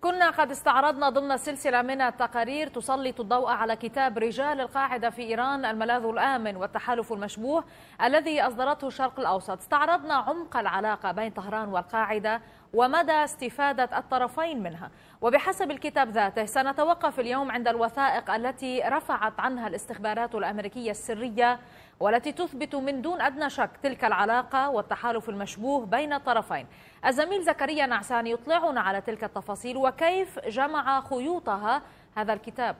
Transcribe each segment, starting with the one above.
كنا قد استعرضنا ضمن سلسلة من التقارير تسلط الضوء على كتاب رجال القاعدة في إيران الملاذ الآمن والتحالف المشبوه الذي أصدرته الشرق الأوسط استعرضنا عمق العلاقة بين طهران والقاعدة ومدى استفادة الطرفين منها وبحسب الكتاب ذاته سنتوقف اليوم عند الوثائق التي رفعت عنها الاستخبارات الأمريكية السرية والتي تثبت من دون أدنى شك تلك العلاقة والتحالف المشبوه بين الطرفين الزميل زكريا نعسان يطلعنا على تلك التفاصيل وكيف جمع خيوطها هذا الكتاب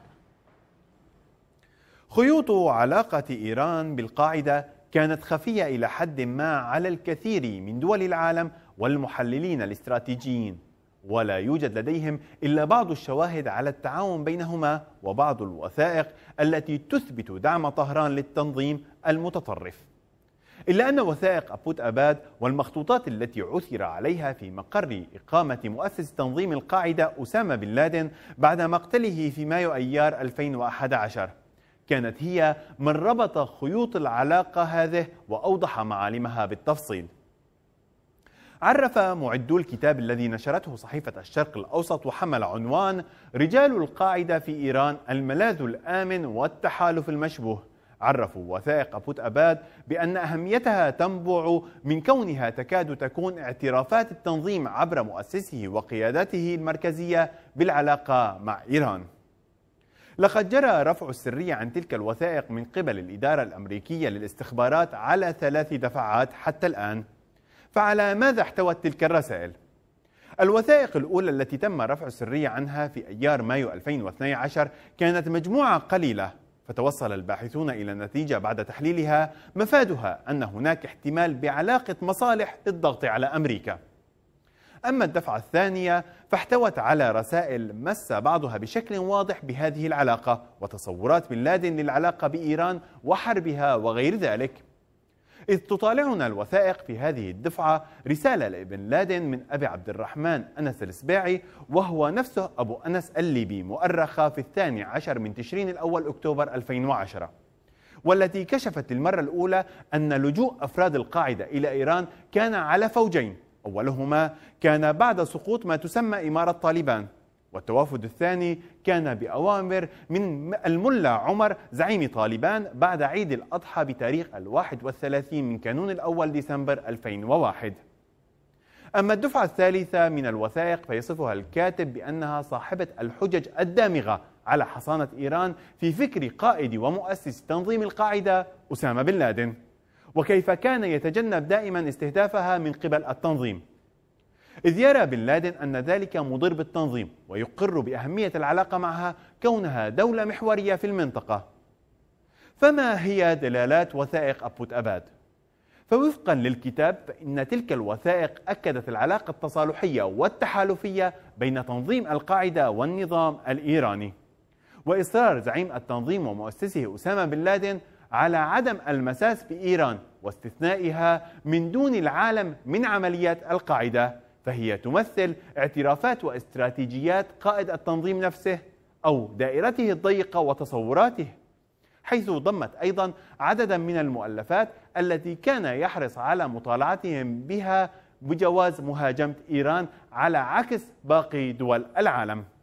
خيوط علاقة إيران بالقاعدة كانت خفية إلى حد ما على الكثير من دول العالم والمحللين الاستراتيجيين ولا يوجد لديهم الا بعض الشواهد على التعاون بينهما وبعض الوثائق التي تثبت دعم طهران للتنظيم المتطرف. الا ان وثائق ابوت اباد والمخطوطات التي عثر عليها في مقر اقامه مؤسس تنظيم القاعده اسامه بن لادن بعد مقتله في مايو ايار 2011 كانت هي من ربط خيوط العلاقه هذه واوضح معالمها بالتفصيل. عرف معدو الكتاب الذي نشرته صحيفة الشرق الأوسط وحمل عنوان رجال القاعدة في إيران الملاذ الآمن والتحالف المشبوه عرفوا وثائق أبوت أباد بأن أهميتها تنبع من كونها تكاد تكون اعترافات التنظيم عبر مؤسسه وقيادته المركزية بالعلاقة مع إيران لقد جرى رفع السرية عن تلك الوثائق من قبل الإدارة الأمريكية للاستخبارات على ثلاث دفعات حتى الآن فعلى ماذا احتوت تلك الرسائل؟ الوثائق الأولى التي تم رفع السرية عنها في أيار مايو 2012 كانت مجموعة قليلة فتوصل الباحثون إلى نتيجة بعد تحليلها مفادها أن هناك احتمال بعلاقة مصالح للضغط على أمريكا أما الدفعة الثانية فاحتوت على رسائل مس بعضها بشكل واضح بهذه العلاقة وتصورات بن لادن للعلاقة بإيران وحربها وغير ذلك إذ تطالعنا الوثائق في هذه الدفعة رسالة لابن لادن من أبي عبد الرحمن أنس السباعي وهو نفسه أبو أنس الليبي مؤرخة في الثاني عشر من تشرين الأول أكتوبر 2010 والتي كشفت للمرة الأولى أن لجوء أفراد القاعدة إلى إيران كان على فوجين أولهما كان بعد سقوط ما تسمى إمارة طالبان والتوافد الثاني كان بأوامر من الملا عمر زعيم طالبان بعد عيد الأضحى بتاريخ الواحد والثلاثين من كانون الأول ديسمبر 2001 أما الدفعة الثالثة من الوثائق فيصفها الكاتب بأنها صاحبة الحجج الدامغة على حصانة إيران في فكر قائد ومؤسس تنظيم القاعدة أسامة بن لادن وكيف كان يتجنب دائما استهدافها من قبل التنظيم إذ يرى بن لادن أن ذلك مضر بالتنظيم ويقر بأهمية العلاقة معها كونها دولة محورية في المنطقة فما هي دلالات وثائق أبوت أباد؟ فوفقا للكتاب فإن تلك الوثائق أكدت العلاقة التصالحية والتحالفية بين تنظيم القاعدة والنظام الإيراني وإصرار زعيم التنظيم ومؤسسه أسامة بن لادن على عدم المساس بإيران واستثنائها من دون العالم من عمليات القاعدة فهي تمثل اعترافات واستراتيجيات قائد التنظيم نفسه أو دائرته الضيقة وتصوراته حيث ضمت أيضا عددا من المؤلفات التي كان يحرص على مطالعتهم بها بجواز مهاجمة إيران على عكس باقي دول العالم